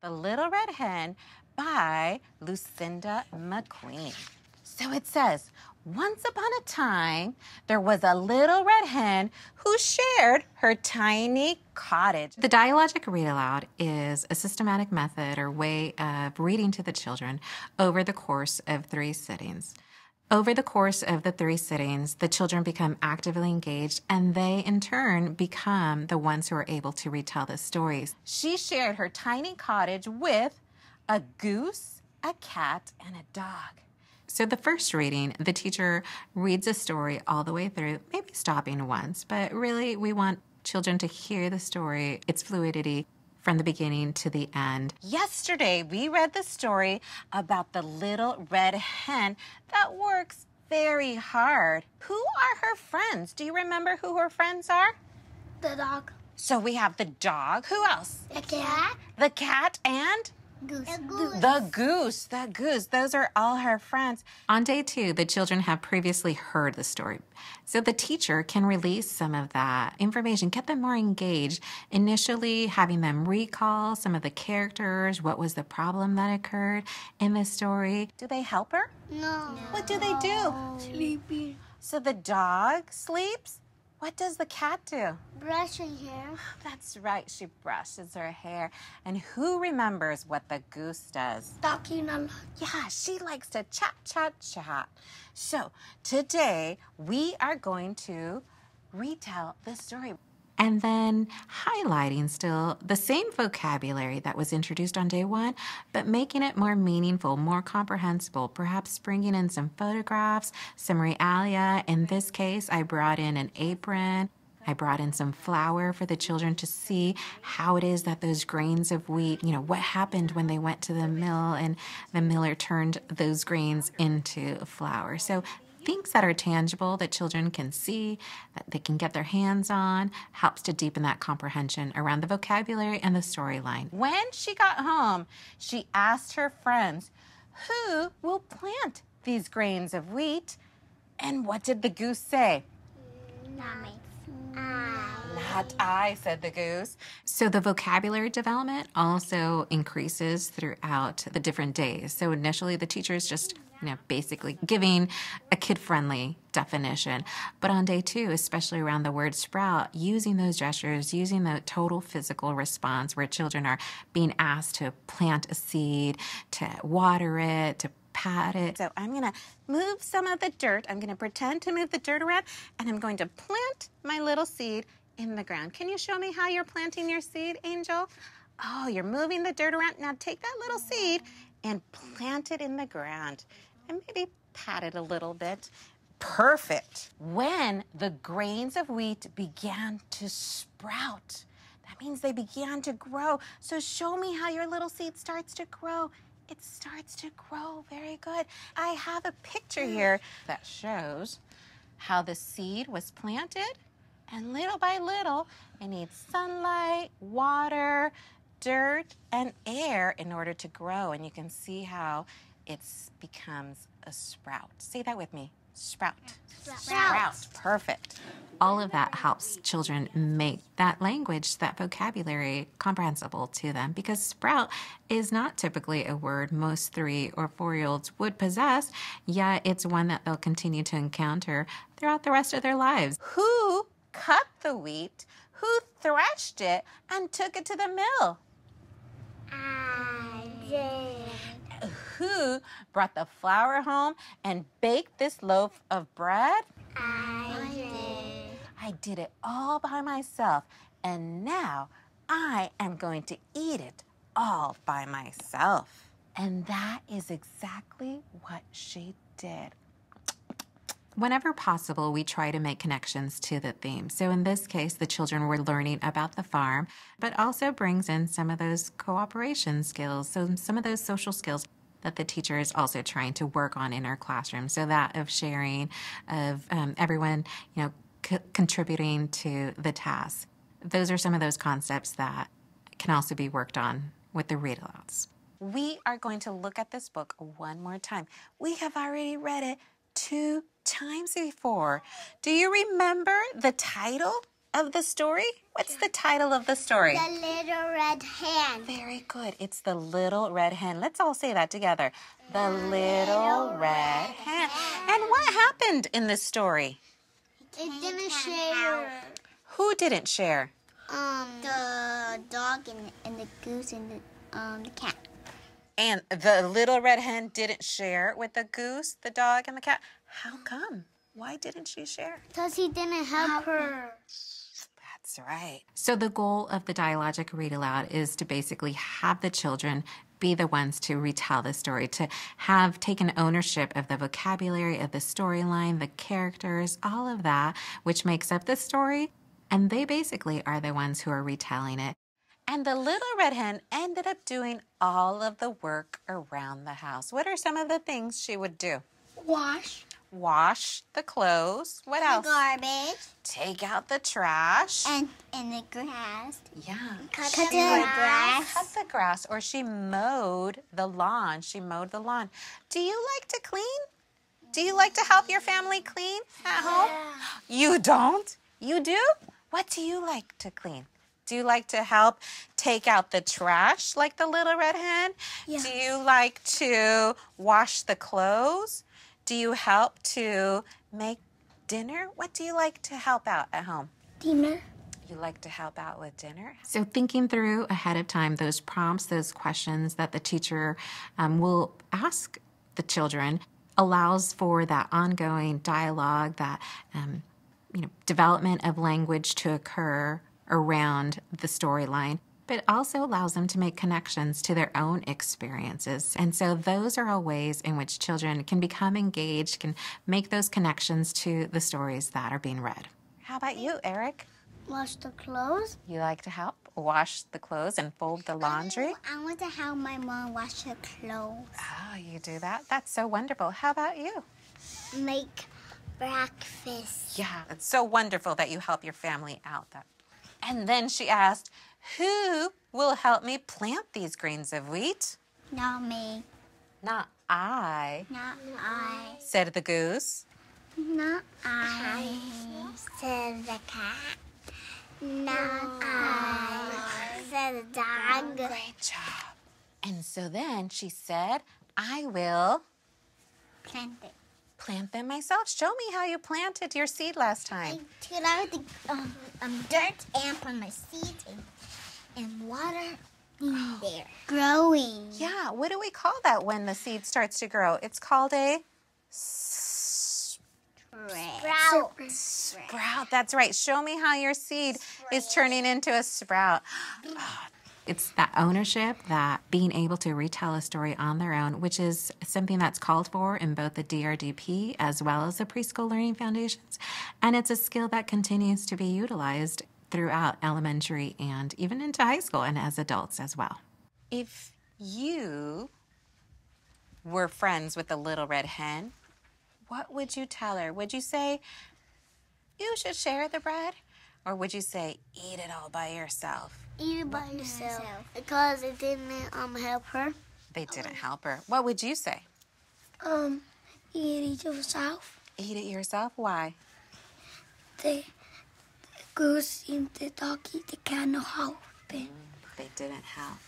The Little Red Hen by Lucinda McQueen. So it says, once upon a time, there was a little red hen who shared her tiny cottage. The dialogic read aloud is a systematic method or way of reading to the children over the course of three sittings. Over the course of the three sittings, the children become actively engaged and they, in turn, become the ones who are able to retell the stories. She shared her tiny cottage with a goose, a cat, and a dog. So, the first reading, the teacher reads a story all the way through, maybe stopping once, but really we want children to hear the story, its fluidity, from the beginning to the end. Yesterday, we read the story about the little red hen that works very hard. Who are her friends? Do you remember who her friends are? The dog. So we have the dog. Who else? The cat. The cat and? Goose. The, goose. the goose. The goose. Those are all her friends. On day two, the children have previously heard the story. So the teacher can release some of that information, get them more engaged. Initially, having them recall some of the characters, what was the problem that occurred in the story. Do they help her? No. no. What do they do? Sleeping. So the dog sleeps? What does the cat do? Brushing hair. That's right, she brushes her hair. And who remembers what the goose does? Talking a lot. Yeah, she likes to chat, chat, chat. So today we are going to retell the story and then highlighting still the same vocabulary that was introduced on day one, but making it more meaningful, more comprehensible, perhaps bringing in some photographs, some realia. In this case, I brought in an apron, I brought in some flour for the children to see how it is that those grains of wheat, you know, what happened when they went to the mill and the miller turned those grains into flour. So things that are tangible that children can see, that they can get their hands on, helps to deepen that comprehension around the vocabulary and the storyline. When she got home, she asked her friends, Who will plant these grains of wheat? And what did the goose say? Not I. Not I, said the goose. So the vocabulary development also increases throughout the different days. So initially, the teacher is just you know, basically giving a kid friendly definition. But on day two, especially around the word sprout, using those gestures, using the total physical response where children are being asked to plant a seed, to water it, to pat it. So I'm going to move some of the dirt. I'm going to pretend to move the dirt around and I'm going to plant my little seed in the ground. Can you show me how you're planting your seed, Angel? Oh, you're moving the dirt around. Now take that little seed and plant it in the ground and maybe pat it a little bit. Perfect. When the grains of wheat began to sprout, that means they began to grow. So show me how your little seed starts to grow. It starts to grow. Very good. I have a picture mm. here that shows how the seed was planted. And little by little, it needs sunlight, water, dirt, and air in order to grow. And you can see how it becomes a sprout. Say that with me sprout. Sprout. sprout. sprout. Perfect. All of that helps children make that language, that vocabulary comprehensible to them because sprout is not typically a word most three or four year olds would possess, yet it's one that they'll continue to encounter throughout the rest of their lives. Who cut the wheat? Who threshed it and took it to the mill? I did who brought the flour home and baked this loaf of bread? I did. I did it all by myself, and now I am going to eat it all by myself. And that is exactly what she did. Whenever possible, we try to make connections to the theme. So in this case, the children were learning about the farm, but also brings in some of those cooperation skills, so some of those social skills that the teacher is also trying to work on in our classroom. So that of sharing, of um, everyone, you know, contributing to the task. Those are some of those concepts that can also be worked on with the read alouds. We are going to look at this book one more time. We have already read it two times before. Do you remember the title? of the story? What's the title of the story? The Little Red Hen. Very good. It's The Little Red Hen. Let's all say that together. The, the little, little, Red, red hen. hen. And what happened in this story? It didn't share. Who didn't share? Um, the dog and, and the goose and the, um, the cat. And the little red hen didn't share with the goose, the dog, and the cat. How come? Why didn't she share? Because he didn't help her. That's right. So the goal of the dialogic read aloud is to basically have the children be the ones to retell the story, to have taken ownership of the vocabulary, of the storyline, the characters, all of that, which makes up the story. And they basically are the ones who are retelling it. And the little red hen ended up doing all of the work around the house. What are some of the things she would do? Wash, wash the clothes. What else? The garbage. Take out the trash. And in the grass. Yeah. Cut, cut the grass. grass. Cut the grass. Or she mowed the lawn. She mowed the lawn. Do you like to clean? Do you like to help your family clean at yeah. home? You don't? You do? What do you like to clean? Do you like to help take out the trash like the little red hen? Yeah. Do you like to wash the clothes? Do you help to make dinner? What do you like to help out at home? Dinner. You like to help out with dinner? So, thinking through ahead of time those prompts, those questions that the teacher um, will ask the children allows for that ongoing dialogue, that um, you know, development of language to occur around the storyline but also allows them to make connections to their own experiences. And so those are all ways in which children can become engaged, can make those connections to the stories that are being read. How about you, Eric? Wash the clothes. You like to help wash the clothes and fold the laundry? I, want to help my mom wash her clothes. Oh, you do that? That's so wonderful. How about you? Make breakfast. Yeah, it's so wonderful that you help your family out. That... And then she asked, who will help me plant these grains of wheat? Not me. Not I. Not I. Said the goose. Not I. Said the cat. Not I. Said the dog. Great job. And so then she said, I will plant it plant them myself. Show me how you planted your seed last time. I took out the um, um, dirt and put my seed and, and water in oh, there. Growing. Yeah, what do we call that when the seed starts to grow? It's called a sprout. Sprout. That's right. Show me how your seed sprout. is turning into a sprout. Oh, it's that ownership, that being able to retell a story on their own, which is something that's called for in both the DRDP as well as the preschool learning foundations. And it's a skill that continues to be utilized throughout elementary and even into high school and as adults as well. If you were friends with the little red hen, what would you tell her? Would you say, you should share the bread? Or would you say, eat it all by yourself? Eat it by yourself. Because it didn't um, help her. They didn't help her. What would you say? Um, eat it yourself. Eat it yourself? Why? The goose in the doggy, they cannot help it. They didn't help.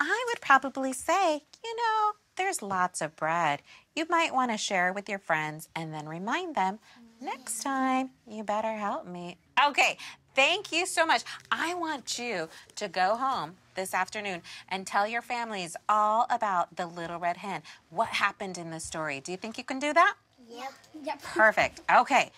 I would probably say, you know, there's lots of bread. You might want to share with your friends and then remind them next time you better help me. Okay, Thank you so much. I want you to go home this afternoon and tell your families all about the little red hen. What happened in the story? Do you think you can do that? Yep. Yep. Perfect. Okay.